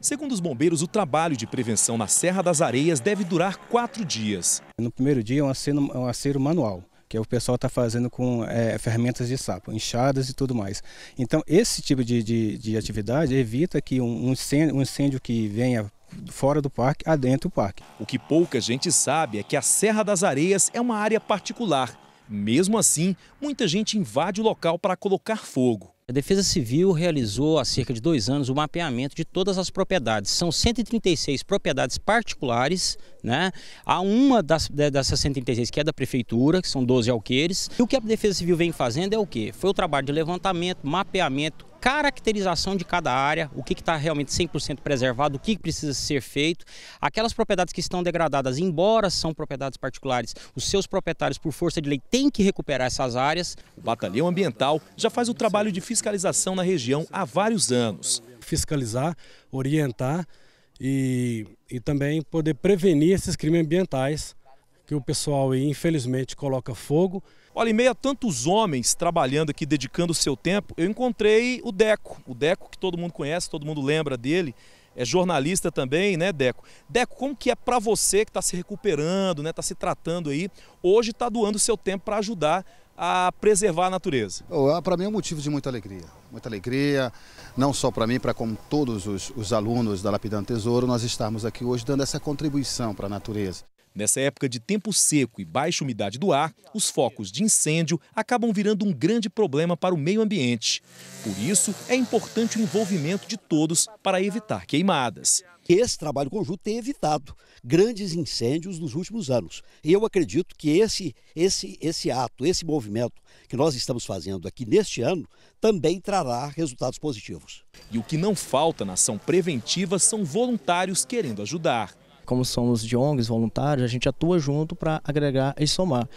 Segundo os bombeiros, o trabalho de prevenção na Serra das Areias deve durar quatro dias. No primeiro dia é um acero, é um acero manual, que é o pessoal está fazendo com é, ferramentas de sapo, inchadas e tudo mais. Então esse tipo de, de, de atividade evita que um incêndio, um incêndio que venha fora do parque, adentre o parque. O que pouca gente sabe é que a Serra das Areias é uma área particular mesmo assim, muita gente invade o local para colocar fogo. A Defesa Civil realizou há cerca de dois anos o mapeamento de todas as propriedades. São 136 propriedades particulares, né? Há uma das, dessas 136 que é da Prefeitura, que são 12 alqueires. E o que a Defesa Civil vem fazendo é o quê? Foi o trabalho de levantamento, mapeamento, caracterização de cada área, o que está realmente 100% preservado, o que precisa ser feito. Aquelas propriedades que estão degradadas, embora são propriedades particulares, os seus proprietários, por força de lei, têm que recuperar essas áreas. O Batalhão Ambiental já faz o trabalho de fiscalização na região há vários anos. Fiscalizar, orientar e, e também poder prevenir esses crimes ambientais que o pessoal aí, infelizmente coloca fogo. Olha, em meio a tantos homens trabalhando aqui, dedicando o seu tempo, eu encontrei o Deco. O Deco que todo mundo conhece, todo mundo lembra dele. É jornalista também, né, Deco? Deco, como que é para você que está se recuperando, né, está se tratando aí, hoje está doando o seu tempo para ajudar a preservar a natureza? Oh, é, para mim é um motivo de muita alegria. Muita alegria, não só para mim, para como todos os, os, alunos da Lapidão Tesouro, nós estamos aqui hoje dando essa contribuição para a natureza. Nessa época de tempo seco e baixa umidade do ar, os focos de incêndio acabam virando um grande problema para o meio ambiente. Por isso, é importante o envolvimento de todos para evitar queimadas. Esse trabalho conjunto tem evitado grandes incêndios nos últimos anos. E eu acredito que esse, esse, esse ato, esse movimento que nós estamos fazendo aqui neste ano, também trará resultados positivos. E o que não falta na ação preventiva são voluntários querendo ajudar como somos de ONGs, voluntários, a gente atua junto para agregar e somar.